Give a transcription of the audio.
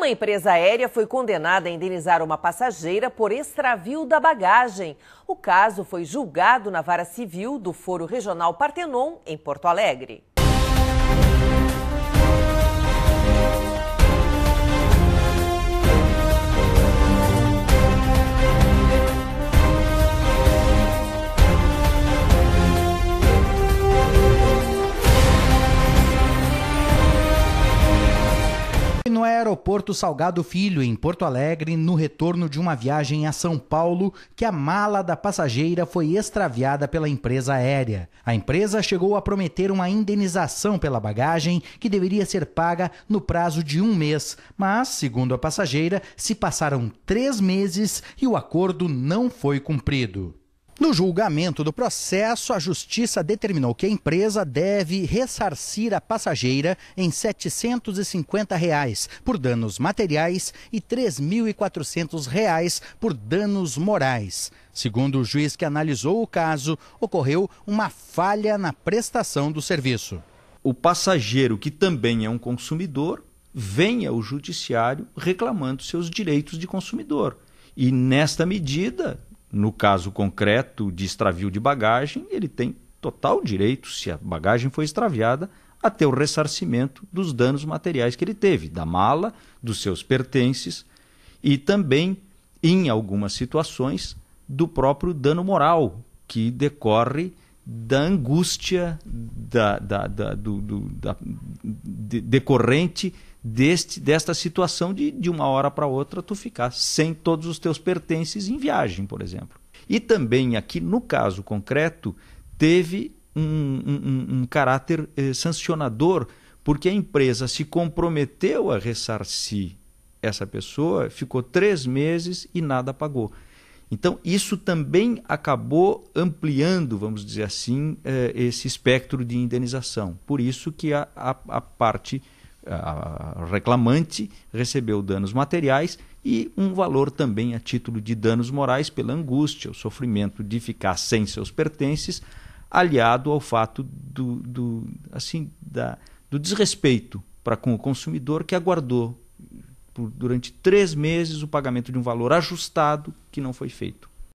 Uma empresa aérea foi condenada a indenizar uma passageira por extravio da bagagem. O caso foi julgado na vara civil do Foro Regional Partenon, em Porto Alegre. No aeroporto Salgado Filho, em Porto Alegre, no retorno de uma viagem a São Paulo, que a mala da passageira foi extraviada pela empresa aérea. A empresa chegou a prometer uma indenização pela bagagem que deveria ser paga no prazo de um mês, mas, segundo a passageira, se passaram três meses e o acordo não foi cumprido. No julgamento do processo, a justiça determinou que a empresa deve ressarcir a passageira em R$ 750 reais por danos materiais e R$ 3.400 reais por danos morais. Segundo o juiz que analisou o caso, ocorreu uma falha na prestação do serviço. O passageiro, que também é um consumidor, vem ao judiciário reclamando seus direitos de consumidor. E nesta medida, no caso concreto de extravio de bagagem, ele tem total direito, se a bagagem foi extraviada, a ter o ressarcimento dos danos materiais que ele teve, da mala, dos seus pertences e também, em algumas situações, do próprio dano moral que decorre da angústia da, da, da, do, do, da de, decorrente deste, desta situação de, de uma hora para outra, tu ficar sem todos os teus pertences em viagem, por exemplo. E também aqui, no caso concreto, teve um, um, um caráter eh, sancionador, porque a empresa se comprometeu a ressarcir essa pessoa, ficou três meses e nada pagou. Então, isso também acabou ampliando, vamos dizer assim, eh, esse espectro de indenização. Por isso que a, a, a parte a reclamante recebeu danos materiais e um valor também a título de danos morais pela angústia, o sofrimento de ficar sem seus pertences, aliado ao fato do, do assim, da, do desrespeito para com o consumidor que aguardou por, durante três meses o pagamento de um valor ajustado que não foi feito.